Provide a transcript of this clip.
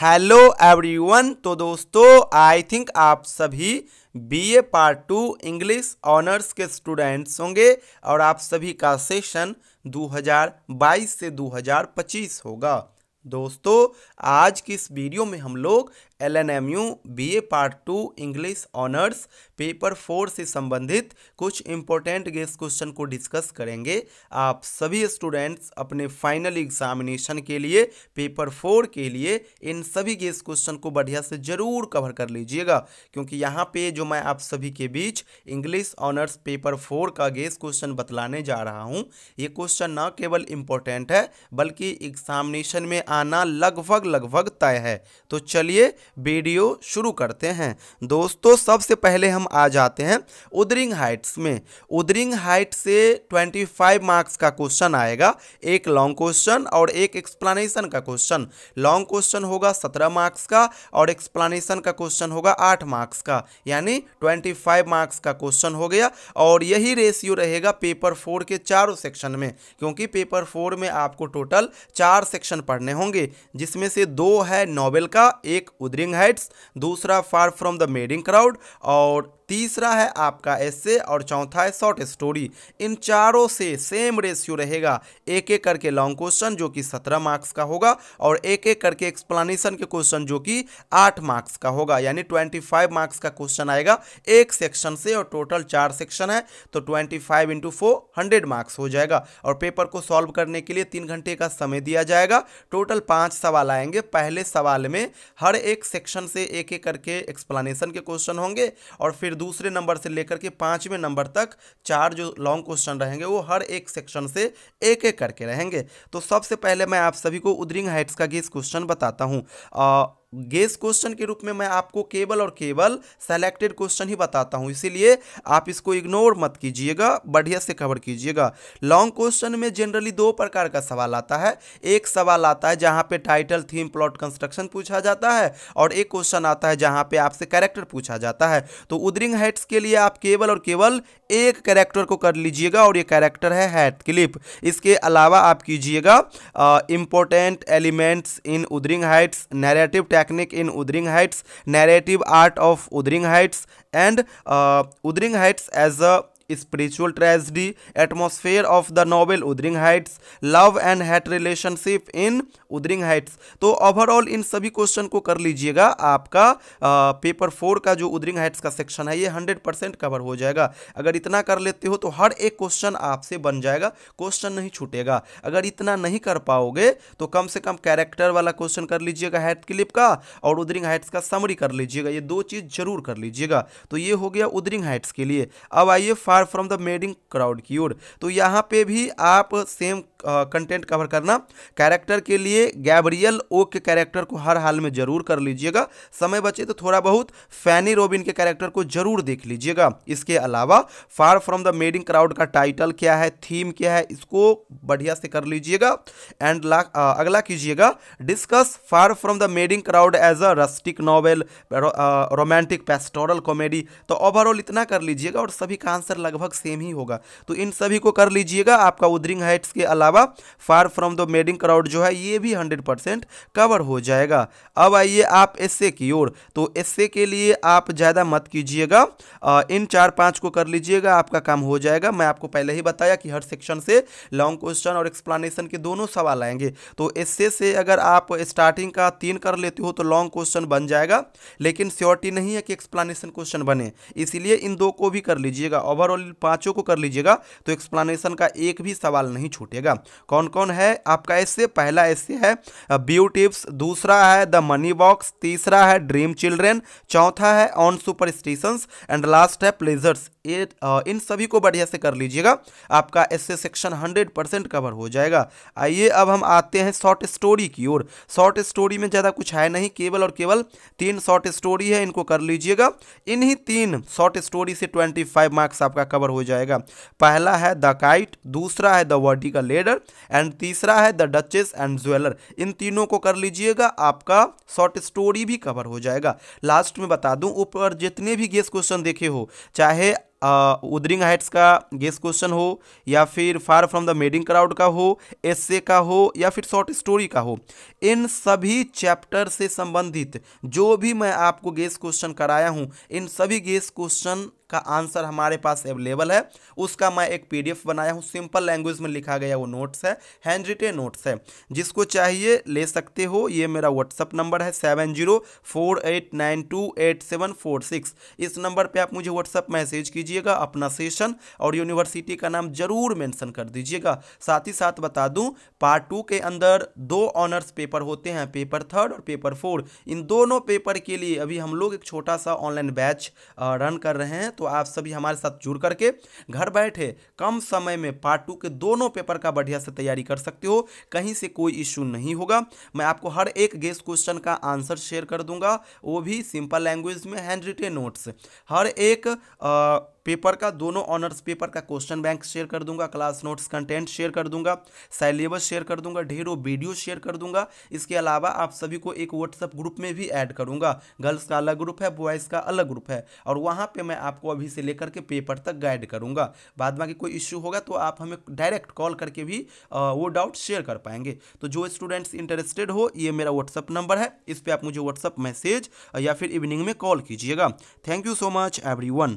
hello everyone तो दोस्तों आई think आप सभी BA part two English honours के स्टूडेंट्स होंगे और आप सभी का सेशन 2022 से 2025 होगा दोस्तों आज की इस वीडियो में हम लोग L N M U B A part two English honours paper four से संबंधित कुछ इम्पोर्टेंट गेस क्वेश्चन को डिस्कस करेंगे आप सभी स्टूडेंट्स अपने फाइनल एग्जामिनेशन के लिए पेपर फोर के लिए इन सभी गेस क्वेश्चन को बढ़िया से ज़रूर कवर कर लीजिएगा क्योंकि यहाँ पे जो मैं आप सभी के बीच इंग्लिश ऑनर्स पेपर फोर का गेस क्वेश्चन बतलाने जा रहा हूँ ये क्वेश्चन न केवल इम्पोर्टेंट है बल्कि एग्जामिनेशन में आना लगभग लगभग तय है तो चलिए वीडियो शुरू करते हैं दोस्तों सबसे पहले हम आ जाते हैं उदरिंग हाइट्स में उदरिंग हाइट से 25 मार्क्स का क्वेश्चन आएगा एक लॉन्ग क्वेश्चन और एक एक्सप्लानेशन का क्वेश्चन लॉन्ग क्वेश्चन होगा 17 मार्क्स का और एक्सप्लानेशन का क्वेश्चन होगा 8 मार्क्स का यानी 25 मार्क्स का क्वेश्चन हो गया और यही रेशियो रहेगा पेपर फोर के चारों सेक्शन में क्योंकि पेपर फोर में आपको टोटल चार सेक्शन पढ़ने होंगे होंगे जिसमें से दो है नॉवेल का एक उदरिंग हाइट्स दूसरा far from the madding crowd और तीसरा है आपका एस्से और चौथा है शॉर्ट स्टोरी इन चारों से सेम रेशियो रहेगा एक एक करके लॉन्ग क्वेश्चन जो कि सत्रह मार्क्स का होगा और एक एक करके एक्सप्लानेशन के क्वेश्चन जो कि आठ मार्क्स का होगा यानी ट्वेंटी फाइव मार्क्स का क्वेश्चन आएगा एक सेक्शन से और टोटल चार सेक्शन है तो twenty five into four hundred marks हो जाएगा और पेपर को सॉल्व करने के लिए तीन घंटे का समय दिया जाएगा टोटल पाँच सवाल आएंगे पहले सवाल में हर एक सेक्शन से एक एक करके एक्सप्लानशन के क्वेश्चन होंगे और फिर दूसरे नंबर से लेकर के पाँचवें नंबर तक चार जो लॉन्ग क्वेश्चन रहेंगे वो हर एक सेक्शन से एक एक करके रहेंगे तो सबसे पहले मैं आप सभी को उदरिंग हाइट्स का गेस क्वेश्चन बताता हूँ गेस क्वेश्चन के रूप में मैं आपको केवल और केवल सेलेक्टेड क्वेश्चन ही बताता हूं इसीलिए आप इसको इग्नोर मत कीजिएगा बढ़िया से कवर कीजिएगा लॉन्ग क्वेश्चन में जनरली दो प्रकार का सवाल आता है एक सवाल आता है जहां पे टाइटल थीम प्लॉट कंस्ट्रक्शन पूछा जाता है और एक क्वेश्चन आता है जहां पे आपसे कैरेक्टर पूछा जाता है तो उदरिंग हेड्स के लिए आप केवल और केवल एक कैरेक्टर को कर लीजिएगा और ये कैरेक्टर है हैट क्लिप इसके अलावा आप कीजिएगा important elements in Wuthering Heights narrative technique in Udring Heights, narrative art of Udring Heights and uh, Heights as a spiritual tragedy atmosphere of the novel Wuthering Heights love and hate relationship in Wuthering Heights तो overall इन सभी question को कर लीजिएगा आपका आ, paper four का जो उदरिंग Heights का सेक्शन है ये हंड्रेड परसेंट कवर हो जाएगा अगर इतना कर लेते हो तो हर एक क्वेश्चन आपसे बन जाएगा क्वेश्चन नहीं छूटेगा अगर इतना नहीं कर पाओगे तो कम से कम कैरेक्टर वाला क्वेश्चन कर लीजिएगा हेट क्लिप का और उदरिंग हाइट्स का समरी कर लीजिएगा ये दो चीज़ जरूर कर लीजिएगा तो ये हो गया उदरिंग हाइट्स के लिए अब आइए five from the madding crowd की ओर तो यहाँ पे भी आप सेम कंटेंट कवर करना कैरेक्टर के लिए गैब्रियल ओ के कैरेक्टर को हर हाल में जरूर कर लीजिएगा समय बचे तो थोड़ा बहुत फैनी रोबिन के कैरेक्टर को जरूर देख लीजिएगा इसके अलावा far from the madding crowd का टाइटल क्या है थीम क्या है इसको बढ़िया से कर लीजिएगा एंड अगला कीजिएगा discuss far from the madding crowd as a rustic novel romantic pastoral comedy तो ओवरऑल इतना कर लीजिएगा और सभी का आंसर लगभग सेम ही होगा तो इन सभी को कर लीजिएगा आपका उदरिंग हाइट्स के अलावा अलावा far from the madding crowd जो है ये भी हंड्रेड परसेंट कवर हो जाएगा अब आइए आप एस की ओर तो एस्से के लिए आप ज़्यादा मत कीजिएगा इन चार पाँच को कर लीजिएगा आपका काम हो जाएगा मैं आपको पहले ही बताया कि हर सेक्शन से लॉन्ग क्वेश्चन और एक्सप्लानेशन के दोनों सवाल आएंगे तो एस से अगर आप स्टार्टिंग का तीन कर लेते हो तो लॉन्ग क्वेश्चन बन जाएगा लेकिन श्योरिटी नहीं है कि एक्सप्लानेशन क्वेश्चन बने इसीलिए इन दो को भी कर लीजिएगा ओवरऑल पाँचों को कर लीजिएगा तो एक्सप्लानशन का एक भी सवाल नहीं छूटेगा कौन कौन है आपका ऐसे पहला ऐसे है ब्यू टिप्स दूसरा है द मनी बॉक्स तीसरा है ड्रीम चिल्ड्रेन चौथा है on super station and last है प्लेजर्स इन सभी को बढ़िया से कर लीजिएगा आपका एस सेक्शन 100% परसेंट कवर हो जाएगा आइए अब हम आते हैं शॉर्ट स्टोरी की ओर शॉर्ट स्टोरी में ज़्यादा कुछ है नहीं केवल और केवल तीन शॉर्ट स्टोरी है इनको कर लीजिएगा इन्हीं तीन शॉर्ट स्टोरी से 25 मार्क्स आपका कवर हो जाएगा पहला है द काइट दूसरा है the vertical lad decider and तीसरा है द डचेस एंड ज्वेलर इन तीनों को कर लीजिएगा आपका शॉर्ट स्टोरी भी कवर हो जाएगा लास्ट में बता दूं ऊपर जितने भी गेस क्वेश्चन देखे हो चाहे उदरिंग हाइट्स का गेस क्वेश्चन हो या फिर far from the madding crowd का हो एस्से का हो या फिर शॉर्ट स्टोरी का हो इन सभी चैप्टर से संबंधित जो भी मैं आपको गेस क्वेश्चन कराया हूँ इन सभी गेस क्वेश्चन का आंसर हमारे पास अवेलेबल है उसका मैं एक पीडीएफ बनाया हूँ सिंपल लैंग्वेज में लिखा गया वो नोट्स है हैंड रिटेन नोट्स है जिसको चाहिए ले सकते हो ये मेरा व्हाट्सअप नंबर है seven zero four eight nine two eight seven four six इस नंबर पर आप मुझे व्हाट्सअप मैसेज कीजिएगा अपना सेशन और यूनिवर्सिटी का नाम जरूर मैंसन कर दीजिएगा साथ ही साथ बता दूँ पार्ट टू के अंदर दो ऑनर्स पेपर होते हैं पेपर थर्ड और पेपर फोर इन दोनों पेपर के लिए अभी हम लोग एक छोटा सा ऑनलाइन बैच रन कर रहे हैं तो आप सभी हमारे साथ जुड़ करके घर बैठे कम समय में पार्ट टू के दोनों पेपर का बढ़िया से तैयारी कर सकते हो कहीं से कोई इश्यू नहीं होगा मैं आपको हर एक गेस्ट क्वेश्चन का आंसर शेयर कर दूंगा वो भी सिंपल लैंग्वेज में हैंड रिटेन नोट्स हर एक आ, पेपर का दोनों ऑनर्स पेपर का क्वेश्चन बैंक शेयर कर दूंगा क्लास नोट्स कंटेंट शेयर कर दूंगा सैलेबस शेयर कर दूंगा ढेरों वीडियो शेयर कर दूंगा इसके अलावा आप सभी को एक व्हाट्सअप ग्रुप में भी ऐड करूंगा गर्ल्स का अलग ग्रुप है बॉयज़ का अलग ग्रुप है और वहाँ पर मैं आपको अभी से लेकर के पेपर तक गाइड करूँगा बाद में कोई इश्यू होगा तो आप हमें डायरेक्ट कॉल करके भी वो डाउट शेयर कर पाएंगे तो जो स्टूडेंट्स इंटरेस्टेड हो ये मेरा व्हाट्सअप नंबर है इस पर आप मुझे व्हाट्सअप मैसेज या फिर इवनिंग में कॉल कीजिएगा thank you so much one